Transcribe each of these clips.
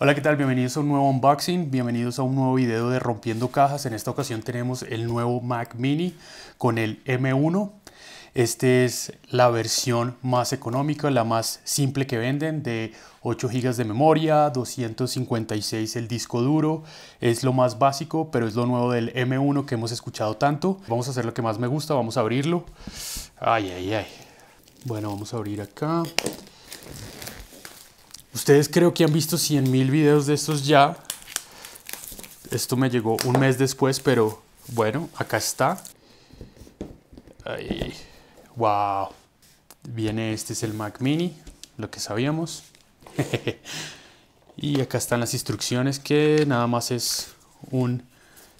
Hola, ¿qué tal? Bienvenidos a un nuevo unboxing, bienvenidos a un nuevo video de Rompiendo Cajas. En esta ocasión tenemos el nuevo Mac Mini con el M1. Esta es la versión más económica, la más simple que venden, de 8 GB de memoria, 256 el disco duro. Es lo más básico, pero es lo nuevo del M1 que hemos escuchado tanto. Vamos a hacer lo que más me gusta, vamos a abrirlo. Ay, ay, ay. Bueno, vamos a abrir acá. Ustedes creo que han visto 100.000 videos de estos ya. Esto me llegó un mes después, pero bueno, acá está. Ay, wow. Viene, este es el Mac Mini, lo que sabíamos. y acá están las instrucciones, que nada más es un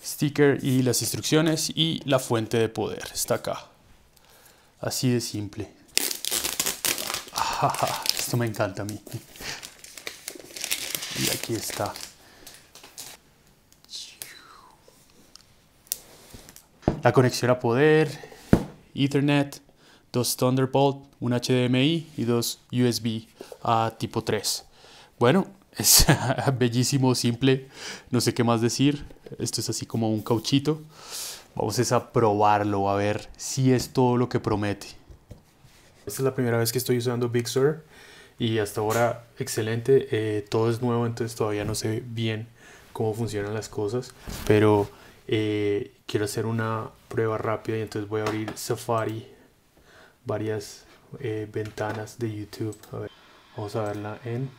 sticker y las instrucciones y la fuente de poder. Está acá. Así de simple. Esto me encanta a mí y aquí está. La conexión a poder, Ethernet, dos Thunderbolt, un HDMI y dos USB a tipo 3. Bueno, es bellísimo, simple, no sé qué más decir. Esto es así como un cauchito. Vamos a probarlo, a ver si es todo lo que promete. Esta es la primera vez que estoy usando Big Sur y hasta ahora excelente. Eh, todo es nuevo, entonces todavía no sé bien cómo funcionan las cosas, pero eh, quiero hacer una prueba rápida y entonces voy a abrir Safari, varias eh, ventanas de YouTube. vamos a verla en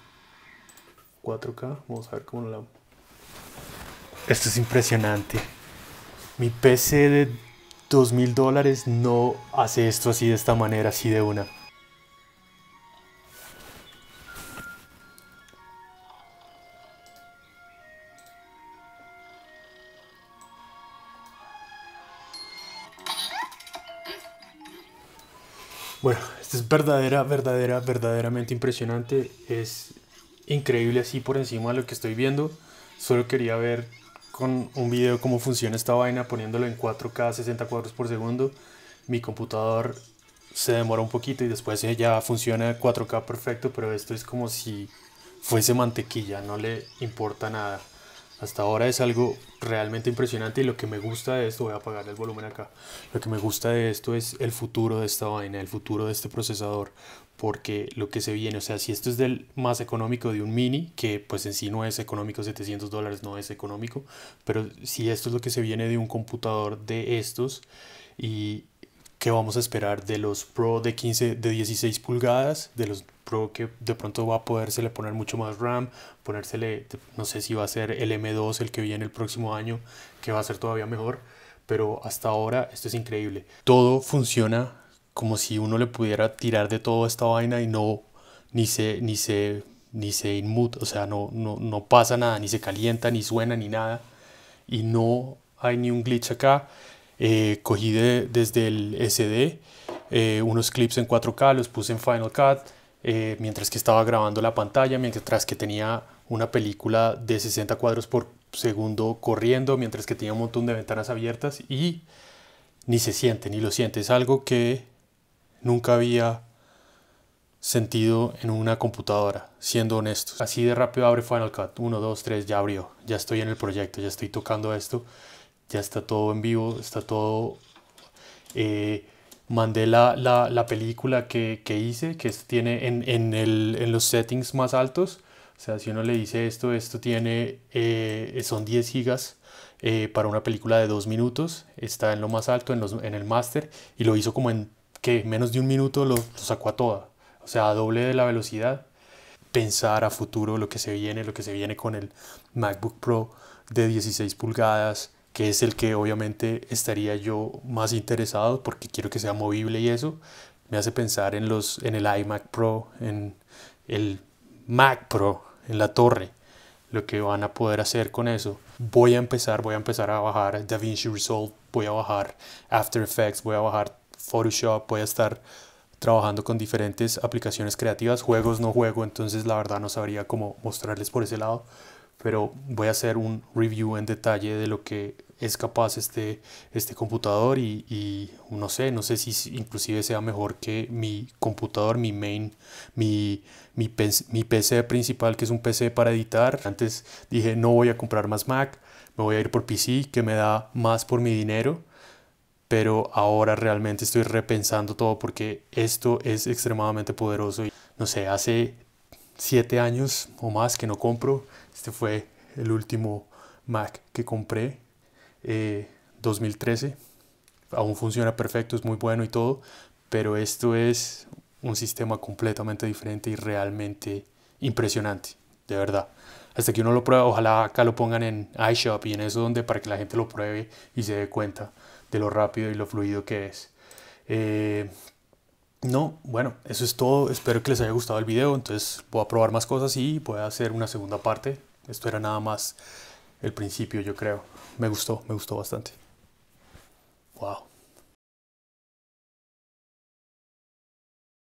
4K, vamos a ver cómo la... Esto es impresionante. Mi PC de 2.000 dólares no hace esto así de esta manera, así de una. Bueno, esto es verdadera, verdadera, verdaderamente impresionante. Es increíble así por encima de lo que estoy viendo. Solo quería ver con un video cómo funciona esta vaina poniéndolo en 4K 60 cuadros por segundo. Mi computador se demora un poquito y después ya funciona 4K perfecto, pero esto es como si fuese mantequilla, no le importa nada. Hasta ahora es algo realmente impresionante y lo que me gusta de esto, voy a apagar el volumen acá, lo que me gusta de esto es el futuro de esta vaina, el futuro de este procesador, porque lo que se viene, o sea, si esto es del más económico de un mini, que pues en sí no es económico, 700 dólares no es económico, pero si esto es lo que se viene de un computador de estos y qué vamos a esperar de los Pro de 15, de 16 pulgadas, de los que de pronto va a podérsele poner mucho más RAM, ponérsele, no sé si va a ser el M2 el que viene el próximo año, que va a ser todavía mejor, pero hasta ahora esto es increíble. Todo funciona como si uno le pudiera tirar de toda esta vaina y no, ni se, ni se, ni se inmute o sea, no, no, no pasa nada, ni se calienta, ni suena, ni nada, y no hay ni un glitch acá. Eh, cogí desde el SD eh, unos clips en 4K, los puse en Final Cut, eh, mientras que estaba grabando la pantalla, mientras que tenía una película de 60 cuadros por segundo corriendo, mientras que tenía un montón de ventanas abiertas y ni se siente, ni lo siente. Es algo que nunca había sentido en una computadora, siendo honestos. Así de rápido abre Final Cut. 1, 2, 3, ya abrió. Ya estoy en el proyecto, ya estoy tocando esto. Ya está todo en vivo, está todo eh, mandé la, película que, hice, que tiene en, los settings más altos. O sea, si uno le dice esto, esto tiene, eh, son 10 gigas eh, para una película de 2 minutos. Está en lo más alto, en, el máster, y lo hizo como en que menos de un minuto lo, lo sacó a toda. O sea, a doble de la velocidad. Pensar a futuro lo que se viene, lo que se viene con el MacBook Pro de 16 pulgadas, que es el que obviamente estaría yo más interesado porque quiero que sea movible y eso, me hace pensar en, los, en el iMac Pro, en el Mac Pro, en la torre, lo que van a poder hacer con eso. Voy a empezar, voy a empezar a bajar DaVinci Resolve, voy a bajar After Effects, voy a bajar Photoshop, voy a estar trabajando con diferentes aplicaciones creativas, juegos no juego, entonces la verdad no sabría cómo mostrarles por ese lado, pero voy a hacer un review en detalle de lo que es capaz este, este computador y, no sé, no sé si inclusive sea mejor que mi computador, mi main, mi, mi, PC principal que es un PC para editar. Antes dije no voy a comprar más Mac, me voy a ir por PC que me da más por mi dinero pero ahora realmente estoy repensando todo porque esto es extremadamente poderoso y no sé, hace siete años o más que no compro, este fue el último Mac que compré 2013. Eh, Aún funciona perfecto, es muy bueno y todo, pero esto es un sistema completamente diferente y realmente impresionante, de verdad. Hasta que uno lo pruebe, ojalá acá lo pongan en iShop y en eso donde para que la gente lo pruebe y se dé cuenta de lo rápido y lo fluido que es. Eh, no, bueno, eso es todo. Espero que les haya gustado el video. Entonces voy a probar más cosas y voy a hacer una segunda parte. Esto era nada más el principio, yo creo. Me gustó, me gustó bastante. Wow.